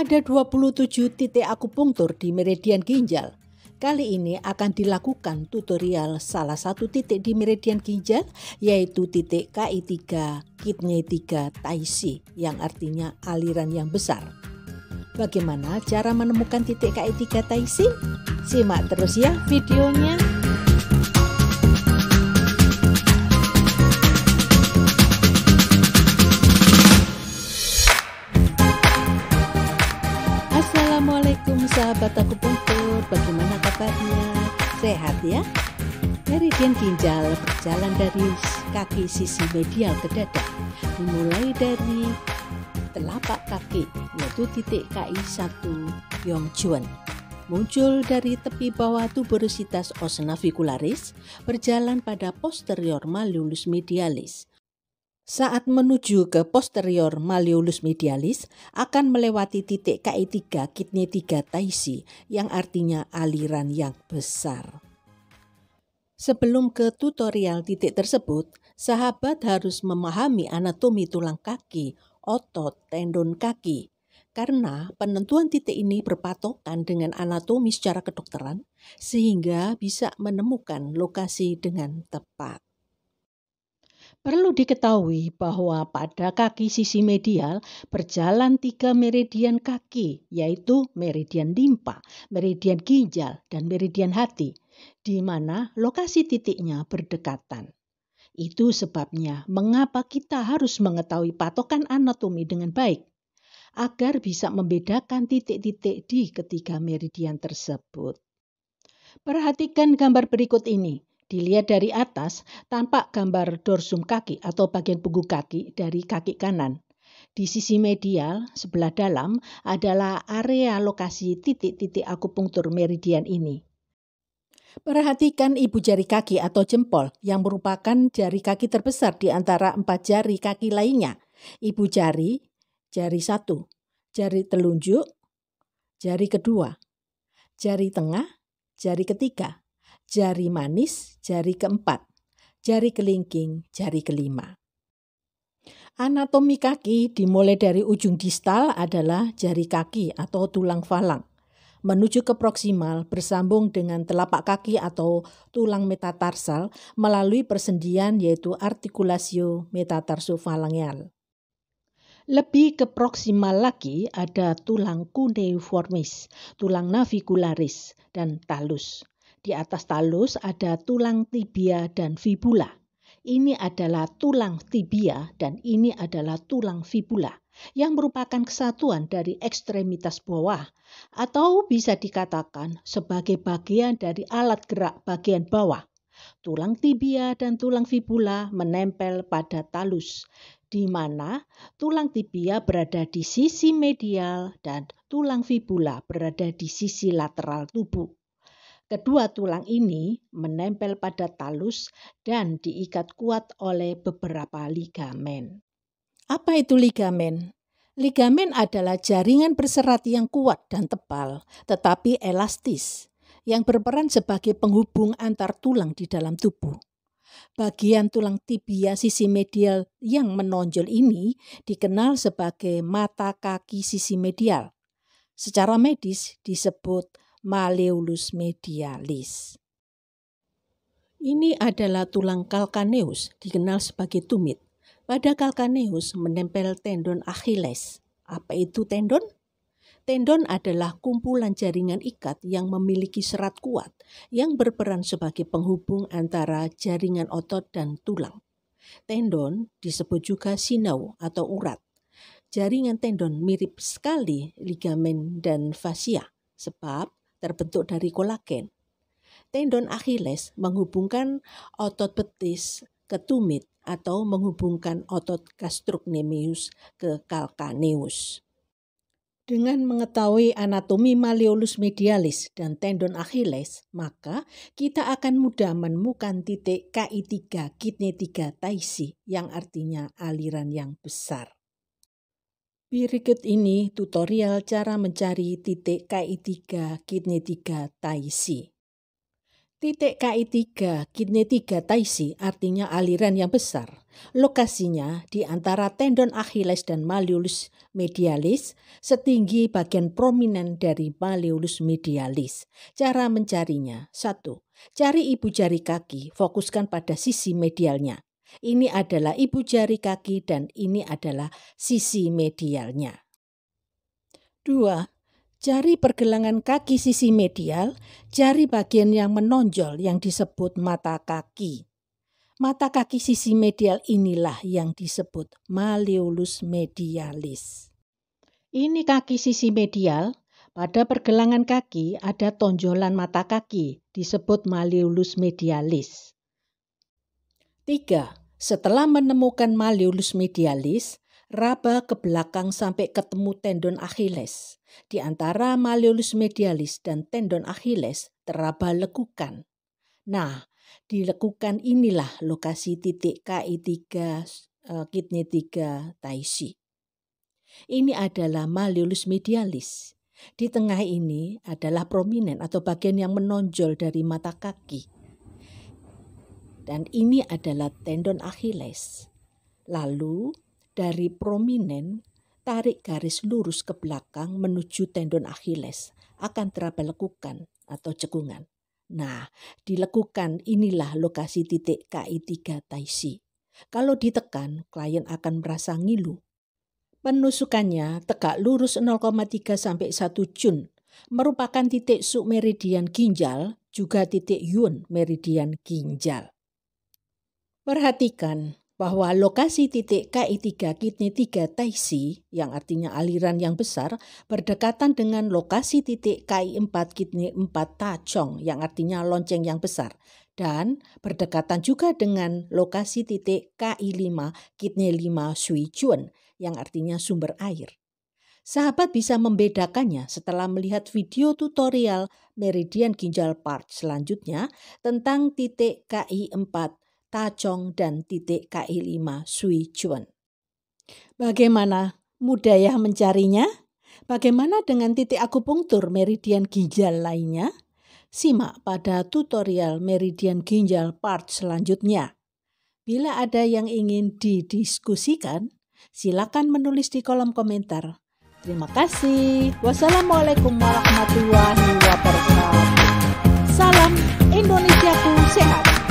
Ada 27 titik akupunktur di meridian ginjal. Kali ini akan dilakukan tutorial salah satu titik di meridian ginjal yaitu titik KI3, kidney 3, Taisi yang artinya aliran yang besar. Bagaimana cara menemukan titik KI3 Taisi? Simak terus ya videonya. Shalom sahabat akupunktur, bagaimana kabarnya? Sehat ya? Meridian ginjal berjalan dari kaki sisi medial ke dada, dimulai dari telapak kaki, yaitu titik KI 1 Yongjuan. Muncul dari tepi bawah tuberositas osna vicularis, berjalan pada posterior malleolus medialis, saat menuju ke posterior malleolus medialis akan melewati titik KI3 kidney 3 Taisi yang artinya aliran yang besar. Sebelum ke tutorial titik tersebut, sahabat harus memahami anatomi tulang kaki, otot, tendon kaki, karena penentuan titik ini berpatokan dengan anatomi secara kedokteran sehingga bisa menemukan lokasi dengan tepat. Perlu diketahui bahwa pada kaki sisi medial berjalan tiga meridian kaki, yaitu meridian limpa, meridian ginjal, dan meridian hati, di mana lokasi titiknya berdekatan. Itu sebabnya mengapa kita harus mengetahui patokan anatomi dengan baik, agar bisa membedakan titik-titik di ketiga meridian tersebut. Perhatikan gambar berikut ini. Dilihat dari atas, tampak gambar dorsum kaki atau bagian punggung kaki dari kaki kanan. Di sisi medial, sebelah dalam, adalah area lokasi titik-titik akupunktur meridian ini. Perhatikan ibu jari kaki atau jempol yang merupakan jari kaki terbesar di antara empat jari kaki lainnya. Ibu jari, jari satu, jari telunjuk, jari kedua, jari tengah, jari ketiga, jari manis, jari keempat, jari kelingking, jari kelima. Anatomi kaki dimulai dari ujung distal adalah jari kaki atau tulang falang, menuju ke proksimal bersambung dengan telapak kaki atau tulang metatarsal melalui persendian yaitu artikulasio metatarsofalangial. Lebih ke proksimal lagi ada tulang cuneiformis, tulang navicularis, dan talus. Di atas talus ada tulang tibia dan fibula. Ini adalah tulang tibia dan ini adalah tulang fibula yang merupakan kesatuan dari ekstremitas bawah atau bisa dikatakan sebagai bagian dari alat gerak bagian bawah. Tulang tibia dan tulang fibula menempel pada talus, di mana tulang tibia berada di sisi medial dan tulang fibula berada di sisi lateral tubuh. Kedua tulang ini menempel pada talus dan diikat kuat oleh beberapa ligamen. Apa itu ligamen? Ligamen adalah jaringan berserat yang kuat dan tebal, tetapi elastis, yang berperan sebagai penghubung antar tulang di dalam tubuh. Bagian tulang tibia sisi medial yang menonjol ini dikenal sebagai mata kaki sisi medial. Secara medis disebut Malleolus medialis. Ini adalah tulang kalkaneus, dikenal sebagai tumit. Pada kalkaneus menempel tendon Achilles. Apa itu tendon? Tendon adalah kumpulan jaringan ikat yang memiliki serat kuat yang berperan sebagai penghubung antara jaringan otot dan tulang. Tendon disebut juga sinau atau urat. Jaringan tendon mirip sekali ligamen dan fasia, sebab terbentuk dari kolagen. Tendon Achilles menghubungkan otot betis ke tumit atau menghubungkan otot gastrocnemius ke calcaneus. Dengan mengetahui anatomi malleolus medialis dan tendon Achilles, maka kita akan mudah menemukan titik KI3 kidney 3 Taisi yang artinya aliran yang besar. Berikut ini tutorial cara mencari titik KI3 Kidney 3 Taisi. Titik KI3 Kidney 3 Taisi artinya aliran yang besar. Lokasinya di antara tendon Achilles dan malleolus medialis, setinggi bagian prominent dari malleolus medialis. Cara mencarinya, 1. Cari ibu jari kaki, fokuskan pada sisi medialnya. Ini adalah ibu jari kaki dan ini adalah sisi medialnya. 2. Jari pergelangan kaki sisi medial, jari bagian yang menonjol yang disebut mata kaki. Mata kaki sisi medial inilah yang disebut malleolus medialis. Ini kaki sisi medial, pada pergelangan kaki ada tonjolan mata kaki disebut malleolus medialis. 3. Setelah menemukan malleolus medialis, raba ke belakang sampai ketemu tendon Achilles. Di antara malleolus medialis dan tendon Achilles teraba lekukan. Nah, di lekukan inilah lokasi titik KI3 eh, kidney 3 Taishi. Ini adalah malleolus medialis. Di tengah ini adalah prominen atau bagian yang menonjol dari mata kaki dan ini adalah tendon Achilles. Lalu dari prominen tarik garis lurus ke belakang menuju tendon Achilles akan teraba lekukan atau cekungan. Nah, di lekukan inilah lokasi titik KI3 Taisi. Kalau ditekan, klien akan merasa ngilu. Penusukannya tegak lurus 0,3 sampai 1 jun merupakan titik submeridian ginjal juga titik yun meridian ginjal. Perhatikan bahwa lokasi titik KI3 Kidney 3 Taisi yang artinya aliran yang besar berdekatan dengan lokasi titik KI4 Kidney 4 Tachong yang artinya lonceng yang besar dan berdekatan juga dengan lokasi titik KI5 Kidney 5 Suijuan yang artinya sumber air. Sahabat bisa membedakannya setelah melihat video tutorial meridian ginjal part selanjutnya tentang titik KI4 Tajong dan titik KI5 Sui Chuan. Bagaimana mudah ya mencarinya? Bagaimana dengan titik akupunktur meridian ginjal lainnya? Simak pada tutorial meridian ginjal part selanjutnya. Bila ada yang ingin didiskusikan, silakan menulis di kolom komentar. Terima kasih. Wassalamualaikum warahmatullahi wabarakatuh. Salam Indonesiaku sehat.